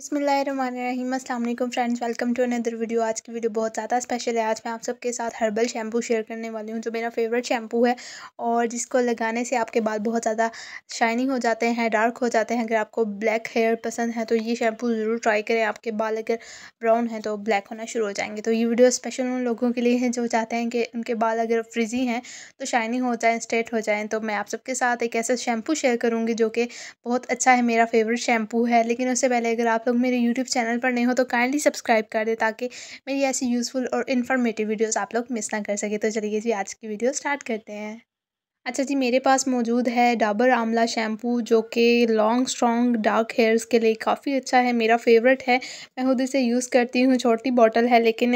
अस्सलाम वालेकुम friends welcome to another video आज की वीडियो बहुत ज़्यादा स्पेशल है आज मैं आप सबके साथ हर्बल शैम्पू शेयर करने वाली हूँ जो मेरा फेवरेट शैम्पू है और जिसको लगाने से आपके बाल बहुत ज़्यादा शाइनिंग हो जाते हैं डार्क हो जाते हैं अगर आपको ब्लैक हेयर पसंद है तो ये शैम्पू ज़रूर ट्राई करें आपके बाल अगर ब्राउन है तो ब्लैक होना शुरू हो जाएंगे तो ये वीडियो स्पेशल उन लोगों के लिए है जो चाहते हैं कि उनके बाल अगर फ्रिजी हैं तो शाइनिंग हो जाएँ स्ट्रेट हो जाएँ तो मैं आप सबके साथ एक ऐसा शैम्पू शेयर करूँगी जो कि बहुत अच्छा है मेरा फेवरेट शैम्पू है लेकिन उससे पहले अगर आप लोग मेरे यूट्यूब चैनल पर नए हो तो काइंडली सब्सक्राइब कर दे ताकि मेरी ऐसी यूज़फुल और इन्फॉर्मेटिव वीडियोस आप लोग मिस ना कर सके तो चलिए जी आज की वीडियो स्टार्ट करते हैं अच्छा जी मेरे पास मौजूद है डाबर आमला शैम्पू जो कि लॉन्ग स्ट्रॉन्ग डार्क हेयर्स के लिए काफ़ी अच्छा है मेरा फेवरेट है मैं खुद इसे यूज़ करती हूँ छोटी बॉटल है लेकिन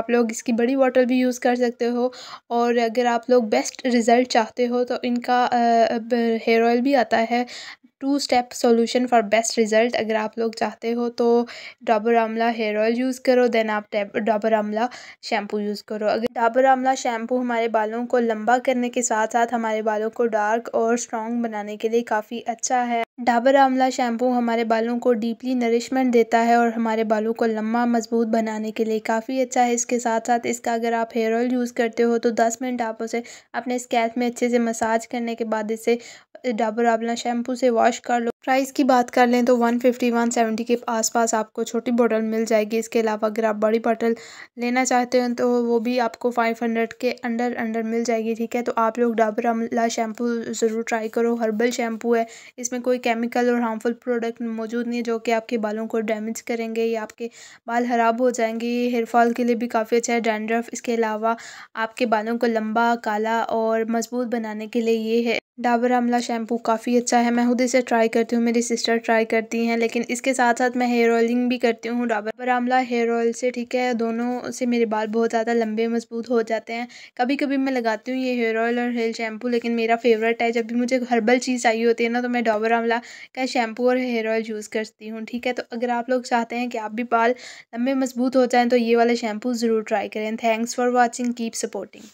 आप लोग इसकी बड़ी बॉटल भी यूज़ कर सकते हो और अगर आप लोग बेस्ट रिज़ल्ट चाहते हो तो इनका हेयर ऑयल भी आता है two step solution for best result अगर आप लोग चाहते हो तो Dabur Amla hair oil use करो देन आप डाबर आमला शैम्पू यूज़ करो अगर डाबर आमला शैम्पू हमारे बालों को लंबा करने के साथ साथ हमारे बालों को डार्क और स्ट्रॉन्ग बनाने के लिए काफ़ी अच्छा है डाबर आमला शैम्पू हमारे बालों को डीपली नरिशमेंट देता है और हमारे बालों को लम्बा मजबूत बनाने के लिए काफ़ी अच्छा है इसके साथ साथ इसका अगर आप हेयर ऑयल यूज़ करते हो तो 10 मिनट आप उसे अपने स्कैल्प में अच्छे से मसाज करने के बाद इसे डाबर आंवला शैम्पू से वॉश कर लो प्राइस की बात कर लें तो वन फिफ्टी वन सेवेंटी के आसपास आपको छोटी बॉटल मिल जाएगी इसके अलावा अगर आप बड़ी बॉटल लेना चाहते हैं तो वो भी आपको फाइव हंड्रेड के अंडर अंडर मिल जाएगी ठीक है तो आप लोग डाबर अमला शैम्पू ज़रूर ट्राई करो हर्बल शैम्पू है इसमें कोई केमिकल और हार्मफुल प्रोडक्ट मौजूद नहीं है जो कि आपके बालों को डैमेज करेंगे या आपके बाल ख़राब हो जाएंगे ये हेयर फॉल के लिए भी काफ़ी अच्छा है डैंड्रफ इसके अलावा आपके बालों को लंबा काला और मजबूत बनाने के लिए ये है डाबर आमला शैम्पू काफ़ी अच्छा है मैं खुद इसे ट्राई कर करती हूँ मेरी सिस्टर ट्राई करती हैं लेकिन इसके साथ साथ मैं हेयर ऑयलिंग भी करती हूँ डाबर आमला हेयर ऑयल से ठीक है दोनों से मेरे बाल बहुत ज़्यादा लंबे मजबूत हो जाते हैं कभी कभी मैं लगाती हूँ ये हेयर ऑयल और हेयर शैम्पू लेकिन मेरा फेवरेट है जब भी मुझे हर्बल चीज़ चाहिए होती है ना तो मैं डाबर आमला का शैम्पू और हेयर ऑयल यूज़ करती हूँ ठीक है तो अगर आप लोग चाहते हैं कि आप भी बाल लंबे मजबूत हो जाएँ तो ये वाला शैम्पू ज़रूर ट्राई करें thanks for watching keep supporting